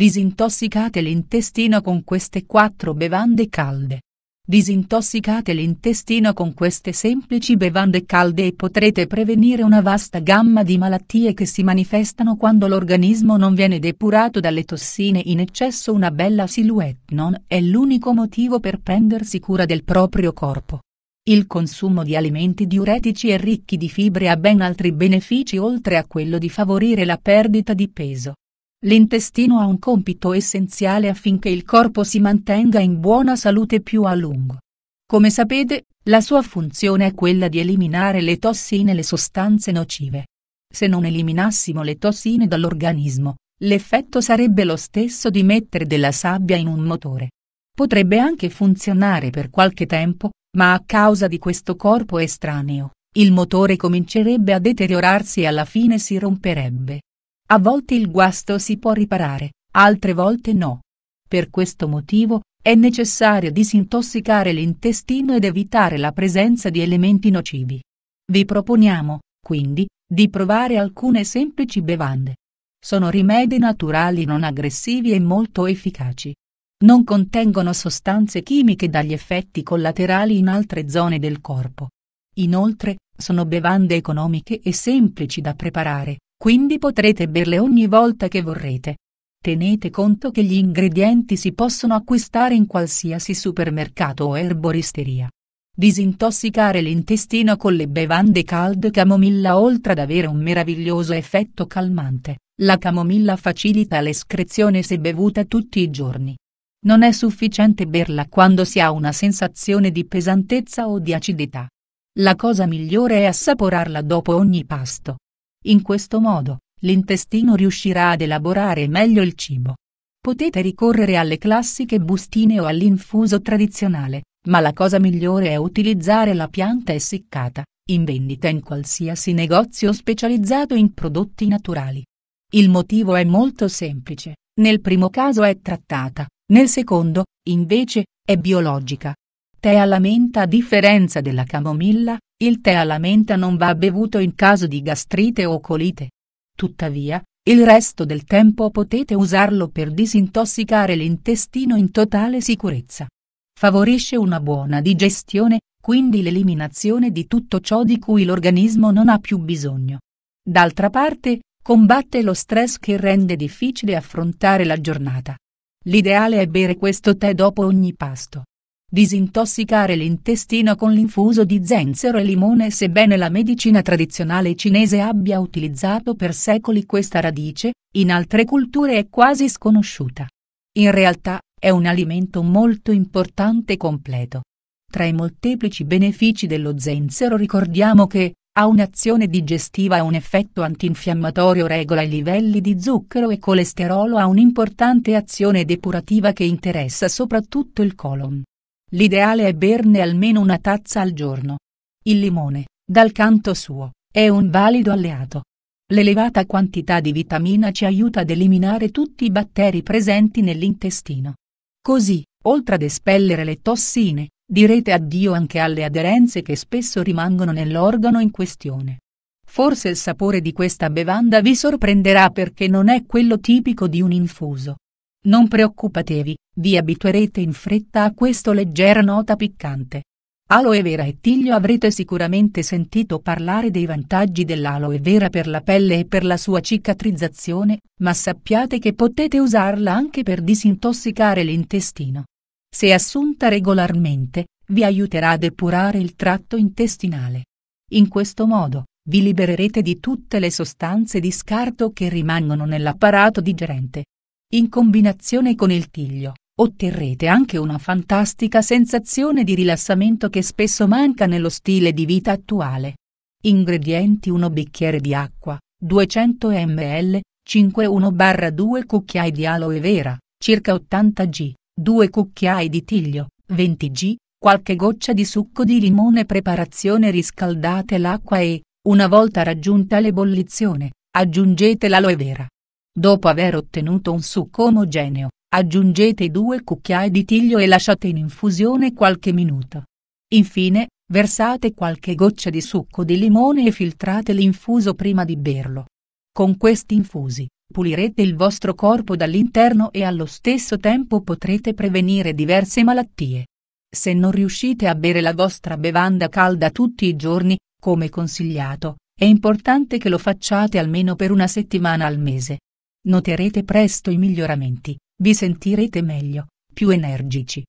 Disintossicate l'intestino con queste quattro bevande calde. Disintossicate l'intestino con queste semplici bevande calde e potrete prevenire una vasta gamma di malattie che si manifestano quando l'organismo non viene depurato dalle tossine in eccesso. Una bella silhouette non è l'unico motivo per prendersi cura del proprio corpo. Il consumo di alimenti diuretici e ricchi di fibre ha ben altri benefici oltre a quello di favorire la perdita di peso. L'intestino ha un compito essenziale affinché il corpo si mantenga in buona salute più a lungo. Come sapete, la sua funzione è quella di eliminare le tossine e le sostanze nocive. Se non eliminassimo le tossine dall'organismo, l'effetto sarebbe lo stesso di mettere della sabbia in un motore. Potrebbe anche funzionare per qualche tempo, ma a causa di questo corpo estraneo, il motore comincerebbe a deteriorarsi e alla fine si romperebbe. A volte il guasto si può riparare, altre volte no. Per questo motivo, è necessario disintossicare l'intestino ed evitare la presenza di elementi nocivi. Vi proponiamo, quindi, di provare alcune semplici bevande. Sono rimedi naturali non aggressivi e molto efficaci. Non contengono sostanze chimiche dagli effetti collaterali in altre zone del corpo. Inoltre, sono bevande economiche e semplici da preparare, quindi potrete berle ogni volta che vorrete. Tenete conto che gli ingredienti si possono acquistare in qualsiasi supermercato o erboristeria. Disintossicare l'intestino con le bevande calde camomilla oltre ad avere un meraviglioso effetto calmante, la camomilla facilita l'escrezione se bevuta tutti i giorni. Non è sufficiente berla quando si ha una sensazione di pesantezza o di acidità. La cosa migliore è assaporarla dopo ogni pasto. In questo modo, l'intestino riuscirà ad elaborare meglio il cibo. Potete ricorrere alle classiche bustine o all'infuso tradizionale, ma la cosa migliore è utilizzare la pianta essiccata, in vendita in qualsiasi negozio specializzato in prodotti naturali. Il motivo è molto semplice, nel primo caso è trattata, nel secondo, invece, è biologica. Tè alla menta a differenza della camomilla, il tè alla menta non va bevuto in caso di gastrite o colite. Tuttavia, il resto del tempo potete usarlo per disintossicare l'intestino in totale sicurezza. Favorisce una buona digestione, quindi l'eliminazione di tutto ciò di cui l'organismo non ha più bisogno. D'altra parte, combatte lo stress che rende difficile affrontare la giornata. L'ideale è bere questo tè dopo ogni pasto. Disintossicare l'intestino con l'infuso di zenzero e limone Sebbene la medicina tradizionale cinese abbia utilizzato per secoli questa radice, in altre culture è quasi sconosciuta. In realtà, è un alimento molto importante e completo. Tra i molteplici benefici dello zenzero ricordiamo che, ha un'azione digestiva e un effetto antinfiammatorio regola i livelli di zucchero e colesterolo ha un'importante azione depurativa che interessa soprattutto il colon. L'ideale è berne almeno una tazza al giorno. Il limone, dal canto suo, è un valido alleato. L'elevata quantità di vitamina ci aiuta ad eliminare tutti i batteri presenti nell'intestino. Così, oltre ad espellere le tossine, direte addio anche alle aderenze che spesso rimangono nell'organo in questione. Forse il sapore di questa bevanda vi sorprenderà perché non è quello tipico di un infuso. Non preoccupatevi, vi abituerete in fretta a questo leggera nota piccante. Aloe vera e tiglio avrete sicuramente sentito parlare dei vantaggi dell'aloe vera per la pelle e per la sua cicatrizzazione, ma sappiate che potete usarla anche per disintossicare l'intestino. Se assunta regolarmente, vi aiuterà a depurare il tratto intestinale. In questo modo, vi libererete di tutte le sostanze di scarto che rimangono nell'apparato digerente in combinazione con il tiglio, otterrete anche una fantastica sensazione di rilassamento che spesso manca nello stile di vita attuale. Ingredienti 1 bicchiere di acqua, 200 ml, 5-1-2 cucchiai di aloe vera, circa 80 g, 2 cucchiai di tiglio, 20 g, qualche goccia di succo di limone Preparazione riscaldate l'acqua e, una volta raggiunta l'ebollizione, aggiungete l'aloe vera, Dopo aver ottenuto un succo omogeneo, aggiungete due cucchiai di tiglio e lasciate in infusione qualche minuto. Infine, versate qualche goccia di succo di limone e filtrate l'infuso prima di berlo. Con questi infusi, pulirete il vostro corpo dall'interno e allo stesso tempo potrete prevenire diverse malattie. Se non riuscite a bere la vostra bevanda calda tutti i giorni, come consigliato, è importante che lo facciate almeno per una settimana al mese, Noterete presto i miglioramenti, vi sentirete meglio, più energici,